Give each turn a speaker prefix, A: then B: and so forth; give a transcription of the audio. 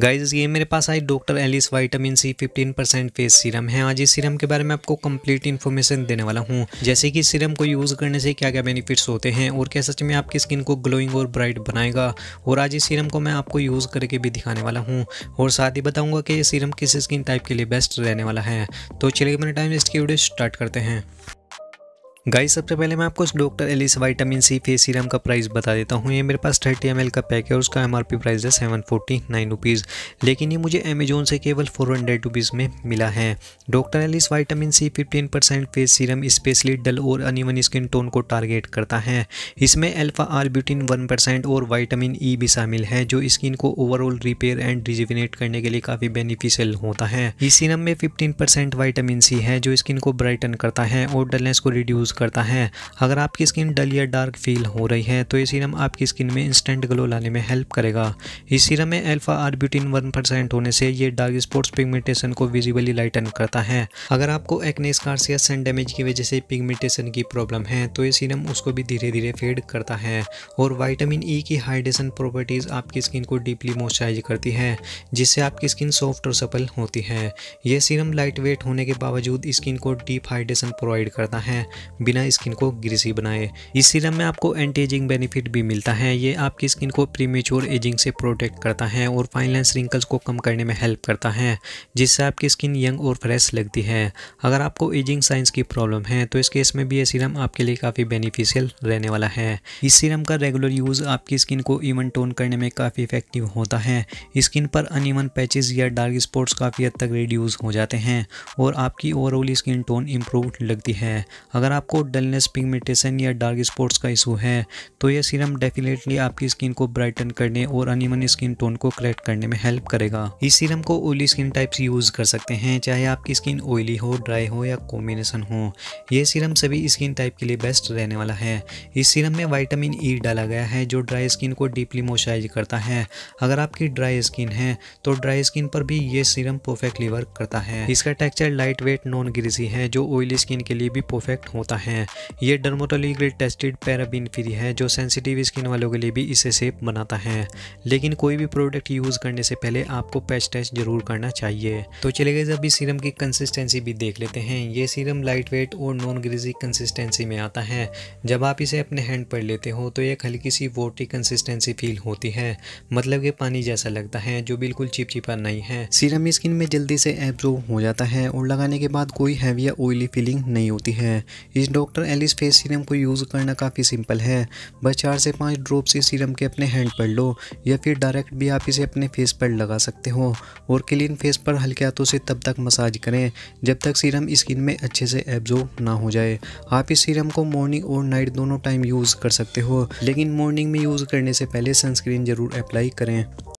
A: guys ये मेरे पास आई doctor Alice vitamin C 15 percent face serum है आज इस सीरम के बारे में आपको कंप्लीट इन्फॉर्मेशन देने वाला हूँ जैसे कि सीरम को यूज़ करने से क्या क्या बेनिफिट्स होते हैं और क्या सच में आपकी स्किन को ग्लोइंग और ब्राइट बनाएगा और आज इस सीरम को मैं आपको यूज़ करके भी दिखाने वाला हूँ और साथ ही बताऊँगा कि ये सीरम किस स्किन टाइप के लिए बेस्ट रहने वाला है तो चलिए मेरे टाइम इसकी वीडियो स्टार्ट करते हैं गाइस सबसे पहले मैं आपको doctor Alice vitamin C face serum का प्राइस बता देता हूँ ये मेरे पास थर्टी एम का पैक है और उसका एम प्राइस है सेवन फोर्टी नाइन रुपीज़ लेकिन ये मुझे अमेजोन से केवल फोर हंड्रेड रुपीज़ में मिला है doctor Alice vitamin C fifteen percent face serum specially dull और अनिवन स्किन टोन को टारगेट करता है इसमें एल्फा ब्यूटीन वन परसेंट और वाइटामिन ई e भी शामिल है जो स्किन को ओवरऑल रिपेयर एंड रिजिविनेट करने के लिए काफ़ी बेनिफिशियल होता है इस सीरम में फिफ्टीन परसेंट वाइटामिन सी है जो स्किन को ब्राइटन करता है और डलनेस को रिड्यूज यूज़ करता है अगर आपकी स्किन डल या डार्क फील हो रही है तो ये सीरम आपकी स्किन में इंस्टेंट ग्लो लाने में हेल्प करेगा इस सीरम में एल्फा आर्ब्यूटिन वन परसेंट होने से ये डार्क स्पॉट्स पिगमेंटेशन को विजिबली लाइटन करता है अगर आपको एक्ने स्कार्स या सन डैमेज की वजह से पिगमेंटेशन की प्रॉब्लम है तो ये सीरम उसको भी धीरे धीरे फेड करता है और वाइटामिन ई e की हाइड्रेशन प्रॉपर्टीज़ आपकी स्किन को डीपली मॉइस्चराइज करती है जिससे आपकी स्किन सॉफ्ट और सपल होती है यह सीरम लाइट वेट होने के बावजूद स्किन को डीप हाइड्रेशन प्रोवाइड करता है बिना स्किन को ग्रीसी बनाए इस सीरम में आपको एंटी एजिंग बेनिफिट भी मिलता है ये आपकी स्किन को प्रीमेच्योर एजिंग से प्रोटेक्ट करता है और फाइनलेंस रिंकल्स को कम करने में हेल्प करता है जिससे आपकी स्किन यंग और फ्रेश लगती है अगर आपको एजिंग साइंस की प्रॉब्लम है तो इस केस में भी ये सीरम आपके लिए काफ़ी बेनिफिशियल रहने वाला है इस सीरम का रेगुलर यूज़ आपकी स्किन को इवन टोन करने में काफ़ी इफेक्टिव होता है स्किन पर अन ईवन या डार्क स्पॉट्स काफ़ी हद तक रिड्यूज़ हो जाते हैं और आपकी ओवरऑल स्किन टोन इम्प्रूव लगती है अगर आपको आपको डलनेस पिगमेंटेशन या डार्क स्पॉट्स का इशू है तो यह सीरम डेफिनेटली आपकी स्किन को ब्राइटन करने और अनिमन स्किन टोन को करेक्ट करने में हेल्प करेगा इस सीरम को ऑयली स्किन टाइप्स यूज़ कर सकते हैं चाहे आपकी स्किन ऑयली हो ड्राई हो या कॉम्बिनेशन हो यह सीरम सभी स्किन टाइप के लिए बेस्ट रहने वाला है इस सीरम में वाइटामिन ई डाला गया है जो ड्राई स्किन को डीपली मॉइस्चराइज करता है अगर आपकी ड्राई स्किन है तो ड्राई स्किन पर भी ये सीरम परफेक्टली वर्क करता है इसका texture light weight non greasy है जो ऑयली स्किन के लिए भी परफेक्ट होता है है ये डर्मोटोलीगल टेस्टेड पैराबीन फ्री है जो सेंसिटिव स्किन वालों के लिए भी इसे सेफ बनाता है लेकिन कोई भी प्रोडक्ट यूज़ करने से पहले आपको पैच टेस्ट जरूर करना चाहिए तो चले गए अभी सीरम की कंसिस्टेंसी भी देख लेते हैं ये सीरम लाइट वेट और नॉन ग्रीजी कंसिस्टेंसी में आता है जब आप इसे अपने हैंड पर लेते हो तो एक हल्की सी वोटी कंसिस्टेंसी फील होती है मतलब ये पानी जैसा लगता है जो बिल्कुल चिपचिपा नहीं है सीरम स्किन में जल्दी से एब्जॉर्ब हो जाता है और लगाने के बाद कोई हैवी या ऑयली फीलिंग नहीं होती है इस डॉक्टर एलिस फेस सीरम को यूज़ करना काफ़ी सिंपल है बस चार से पाँच ड्रॉप्स इस सीरम के अपने हैंड पर लो या फिर डायरेक्ट भी आप इसे अपने फेस पर लगा सकते हो और क्लीन फेस पर हल्के हाथों से तब तक मसाज करें जब तक सीरम स्किन में अच्छे से एब्जॉर्ब ना हो जाए आप इस सीरम को मॉर्निंग और नाइट दोनों टाइम यूज़ कर सकते हो लेकिन मॉर्निंग में यूज़ करने से पहले सनस्क्रीन ज़रूर अप्लाई करें